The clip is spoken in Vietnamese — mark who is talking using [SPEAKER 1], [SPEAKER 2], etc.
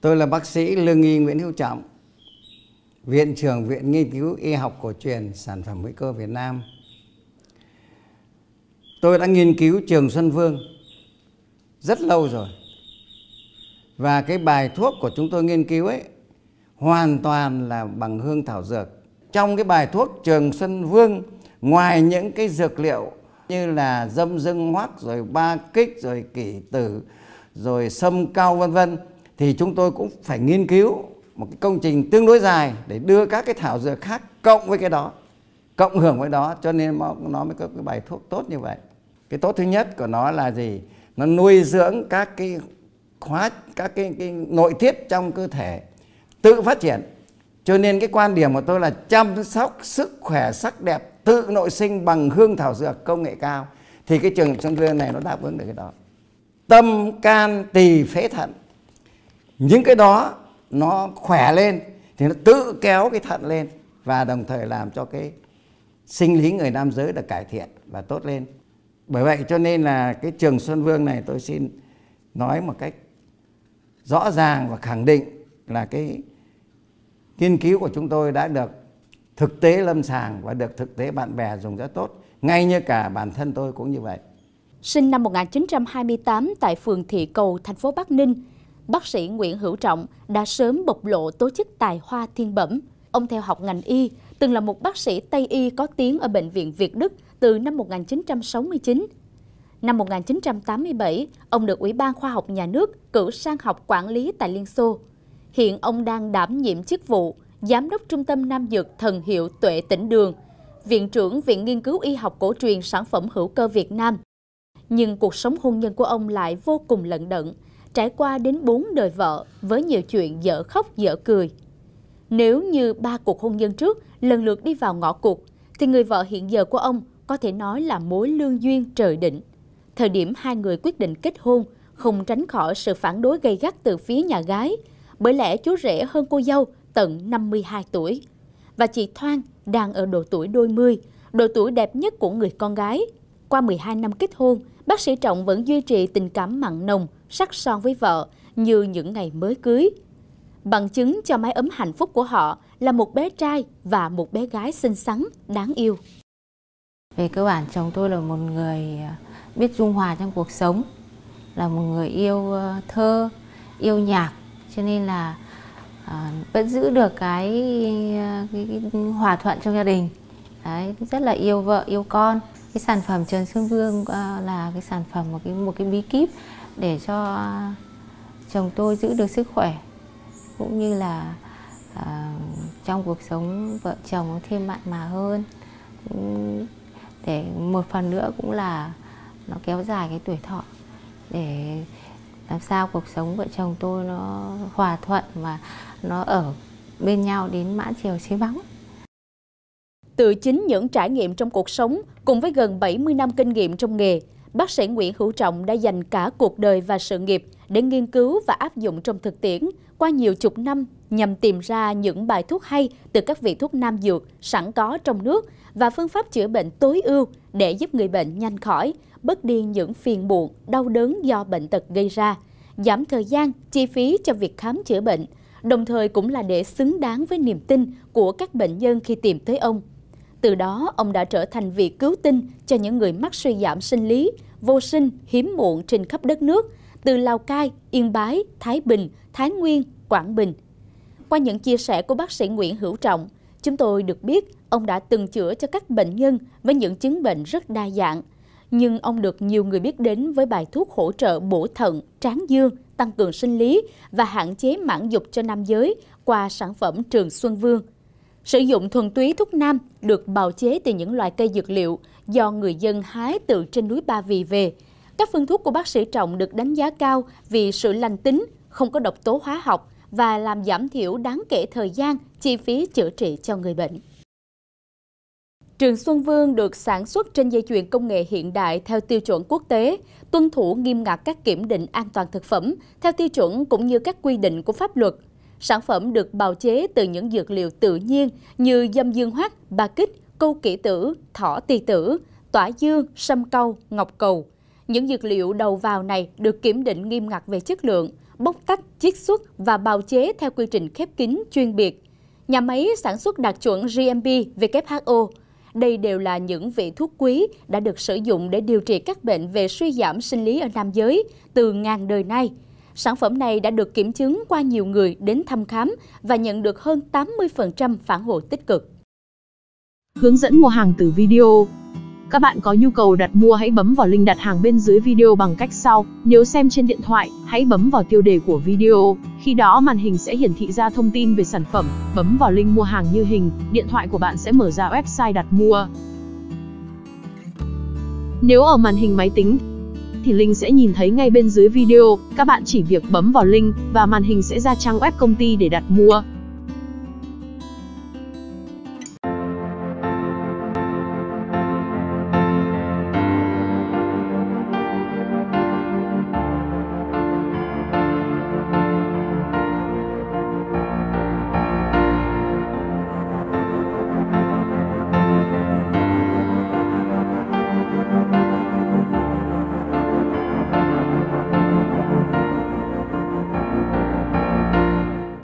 [SPEAKER 1] Tôi là bác sĩ Lương Nghi Nguyễn Hữu Trọng, Viện trưởng Viện Nghiên cứu Y học cổ truyền Sản phẩm hữu cơ Việt Nam. Tôi đã nghiên cứu Trường Xuân Vương rất lâu rồi. Và cái bài thuốc của chúng tôi nghiên cứu ấy hoàn toàn là bằng hương thảo dược. Trong cái bài thuốc Trường Xuân Vương, ngoài những cái dược liệu như là dâm dưng hoắc rồi ba kích rồi kỷ tử rồi sâm cao vân vân thì chúng tôi cũng phải nghiên cứu một cái công trình tương đối dài để đưa các cái thảo dược khác cộng với cái đó cộng hưởng với đó cho nên nó, mới có cái bài thuốc tốt như vậy cái tốt thứ nhất của nó là gì nó nuôi dưỡng các cái khóa các cái, cái nội tiết trong cơ thể tự phát triển cho nên cái quan điểm của tôi là chăm sóc sức khỏe sắc đẹp tự nội sinh bằng hương thảo dược công nghệ cao thì cái trường sông dương này nó đáp ứng được cái đó tâm can tỳ phế thận những cái đó nó khỏe lên thì nó tự kéo cái thận lên và đồng thời làm cho cái sinh lý người nam giới được cải thiện và tốt lên bởi vậy cho nên là cái trường xuân vương này tôi xin nói một cách rõ ràng và khẳng định là cái nghiên cứu của chúng tôi đã được thực tế lâm sàng và được thực tế bạn bè dùng rất tốt ngay như cả bản thân tôi cũng như vậy
[SPEAKER 2] sinh năm 1928 tại phường Thị Cầu thành phố Bắc Ninh bác sĩ Nguyễn Hữu Trọng đã sớm bộc lộ tố chức tài hoa thiên bẩm. Ông theo học ngành y, từng là một bác sĩ Tây y có tiếng ở Bệnh viện Việt Đức từ năm 1969. Năm 1987, ông được Ủy ban Khoa học Nhà nước cử sang học quản lý tại Liên Xô. Hiện ông đang đảm nhiệm chức vụ Giám đốc Trung tâm Nam Dược Thần Hiệu Tuệ Tỉnh Đường, Viện trưởng Viện Nghiên cứu Y học cổ truyền sản phẩm hữu cơ Việt Nam. Nhưng cuộc sống hôn nhân của ông lại vô cùng lận đận, trải qua đến bốn đời vợ với nhiều chuyện dở khóc dở cười. Nếu như ba cuộc hôn nhân trước lần lượt đi vào ngõ cụt, thì người vợ hiện giờ của ông có thể nói là mối lương duyên trời định. Thời điểm hai người quyết định kết hôn không tránh khỏi sự phản đối gây gắt từ phía nhà gái, bởi lẽ chú rể hơn cô dâu tận 52 tuổi. Và chị Thoan đang ở độ tuổi đôi mươi, độ tuổi đẹp nhất của người con gái – qua 12 năm kết hôn, bác sĩ Trọng vẫn duy trì tình cảm mặn nồng, sắc son với vợ như những ngày mới cưới. Bằng chứng cho mái ấm hạnh phúc của họ là một bé trai và một bé gái
[SPEAKER 3] xinh xắn, đáng yêu. Về cơ bản chồng tôi là một người à, biết dung hòa trong cuộc sống, là một người yêu ờ, thơ, yêu nhạc, cho nên là à, vẫn giữ được cái, à, cái, cái hòa thuận trong gia đình. Đấy, rất là yêu vợ, yêu con cái sản phẩm Trần Xuân Vương ờ, là cái sản phẩm một cái một cái bí kíp để cho chồng tôi giữ được sức khỏe cũng như là à, trong cuộc sống vợ chồng thêm mặn mà hơn để một phần nữa cũng là nó kéo dài cái tuổi thọ để làm sao cuộc sống vợ chồng tôi nó hòa thuận mà nó ở bên nhau đến mãn chiều chế bóng
[SPEAKER 2] từ chính những trải nghiệm trong cuộc sống cùng với gần 70 năm kinh nghiệm trong nghề, bác sĩ Nguyễn Hữu Trọng đã dành cả cuộc đời và sự nghiệp để nghiên cứu và áp dụng trong thực tiễn qua nhiều chục năm nhằm tìm ra những bài thuốc hay từ các vị thuốc nam dược sẵn có trong nước và phương pháp chữa bệnh tối ưu để giúp người bệnh nhanh khỏi, bớt đi những phiền muộn, đau đớn do bệnh tật gây ra, giảm thời gian, chi phí cho việc khám chữa bệnh, đồng thời cũng là để xứng đáng với niềm tin của các bệnh nhân khi tìm tới ông. Từ đó, ông đã trở thành vị cứu tinh cho những người mắc suy giảm sinh lý, vô sinh, hiếm muộn trên khắp đất nước, từ Lào Cai, Yên Bái, Thái Bình, Thái Nguyên, Quảng Bình. Qua những chia sẻ của bác sĩ Nguyễn Hữu Trọng, chúng tôi được biết ông đã từng chữa cho các bệnh nhân với những chứng bệnh rất đa dạng. Nhưng ông được nhiều người biết đến với bài thuốc hỗ trợ bổ thận, tráng dương, tăng cường sinh lý và hạn chế mãn dục cho nam giới qua sản phẩm Trường Xuân Vương – Sử dụng thuần túy thuốc nam được bào chế từ những loại cây dược liệu do người dân hái từ trên núi Ba Vì về. Các phương thuốc của bác sĩ Trọng được đánh giá cao vì sự lành tính, không có độc tố hóa học và làm giảm thiểu đáng kể thời gian, chi phí chữa trị cho người bệnh. Trường Xuân Vương được sản xuất trên dây chuyền công nghệ hiện đại theo tiêu chuẩn quốc tế, tuân thủ nghiêm ngặt các kiểm định an toàn thực phẩm theo tiêu chuẩn cũng như các quy định của pháp luật – Sản phẩm được bào chế từ những dược liệu tự nhiên như dâm dương hoắc, ba kích, câu kỷ tử, thỏ tỳ tử, tỏa dương, sâm câu, ngọc cầu. Những dược liệu đầu vào này được kiểm định nghiêm ngặt về chất lượng, bóc tách, chiết xuất và bào chế theo quy trình khép kín chuyên biệt. Nhà máy sản xuất đạt chuẩn GMP WHO. Đây đều là những vị thuốc quý đã được sử dụng để điều trị các bệnh về suy giảm sinh lý ở nam giới từ ngàn đời nay. Sản phẩm này đã được kiểm chứng qua nhiều người đến thăm khám và nhận được hơn 80% phản hồi tích cực. Hướng dẫn mua hàng từ video Các bạn có nhu cầu đặt mua hãy bấm vào link đặt hàng bên dưới video bằng cách sau. Nếu xem trên điện thoại, hãy bấm vào tiêu đề của video. Khi đó màn hình sẽ hiển thị ra thông tin về sản phẩm. Bấm vào link mua hàng như hình, điện thoại của bạn sẽ mở ra website đặt mua. Nếu ở màn hình máy tính, thì linh sẽ nhìn thấy ngay bên dưới video, các bạn chỉ việc bấm vào link và màn hình sẽ ra trang web công ty để đặt mua.